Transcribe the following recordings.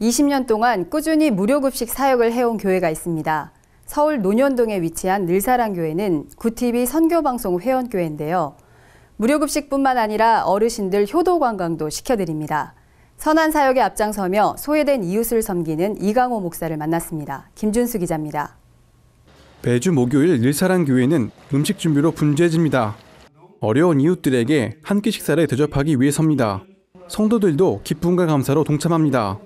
20년 동안 꾸준히 무료급식 사역을 해온 교회가 있습니다. 서울 논현동에 위치한 늘사랑교회는 구티비 선교방송 회원교회인데요. 무료급식뿐만 아니라 어르신들 효도관광도 시켜드립니다. 선한 사역에 앞장서며 소외된 이웃을 섬기는 이강호 목사를 만났습니다. 김준수 기자입니다. 매주 목요일 늘사랑교회는 음식 준비로 분주해집니다. 어려운 이웃들에게 한 끼 식사를 대접하기 위해섭니다 성도들도 기쁨과 감사로 동참합니다.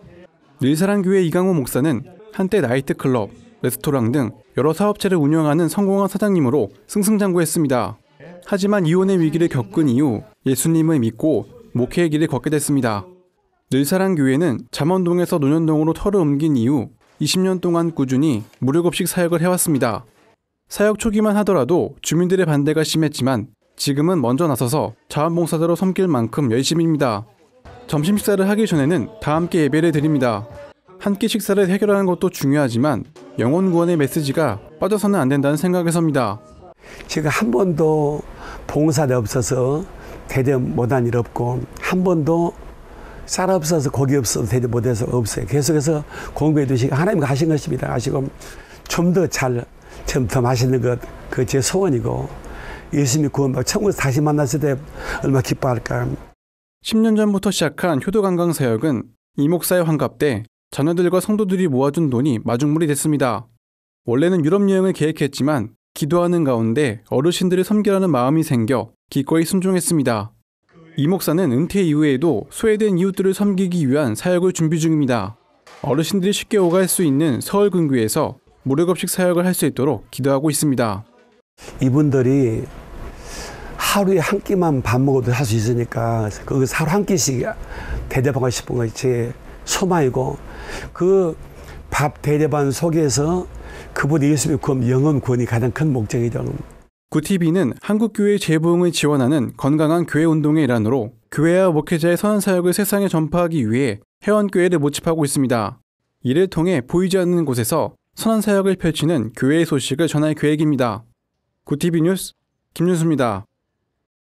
늘사랑교회 이강호 목사는 한때 나이트클럽, 레스토랑 등 여러 사업체를 운영하는 성공한 사장님으로 승승장구했습니다. 하지만 이혼의 위기를 겪은 이후 예수님을 믿고 목회의 길을 걷게 됐습니다. 늘사랑교회는 잠원동에서 논현동으로 터를 옮긴 이후 20년 동안 꾸준히 무료급식 사역을 해왔습니다. 사역 초기만 하더라도 주민들의 반대가 심했지만 지금은 먼저 나서서 자원봉사자로 섬길 만큼 열심입니다. 점심 식사를 하기 전에는 다 함께 예배를 드립니다. 한 끼 식사를 해결하는 것도 중요하지만 영혼 구원의 메시지가 빠져서는 안 된다는 생각에서입니다. 제가 한 번도 봉사대 없어서 대접 못한 일 없고 한 번도 쌀 없어서 고기 없어서 대접 못해서 없어요. 계속해서 공부해 두시고 하나님과 하신 것입니다. 하시고 좀 더 잘, 좀더 맛있는 것그제 소원이고 예수님 구원받고 천국에서 다시 만났을 때 얼마나 기뻐할까. 10년 전부터 시작한 효도관광 사역은 이 목사의 환갑 때 자녀들과 성도들이 모아준 돈이 마중물이 됐습니다. 원래는 유럽 여행을 계획했지만 기도하는 가운데 어르신들을 섬기라는 마음이 생겨 기꺼이 순종했습니다. 이 목사는 은퇴 이후에도 소외된 이웃들을 섬기기 위한 사역을 준비 중입니다. 어르신들이 쉽게 오갈 수 있는 서울 근교에서 무료급식 사역을 할 수 있도록 기도하고 있습니다. 이분들이 하루에 한 끼만 밥 먹어도 할 수 있으니까 그거 하루 한 끼씩 대접하고 싶은 것이 제 소망이고 그 밥 대접한 속에서 그분 예수의 구원 영원 구원이 가장 큰 목적이죠. 구티비는 한국교회 재부흥을 지원하는 건강한 교회 운동의 일환으로 교회와 목회자의 선한 사역을 세상에 전파하기 위해 회원교회를 모집하고 있습니다. 이를 통해 보이지 않는 곳에서 선한 사역을 펼치는 교회의 소식을 전할 계획입니다. 구티비 뉴스 김윤수입니다.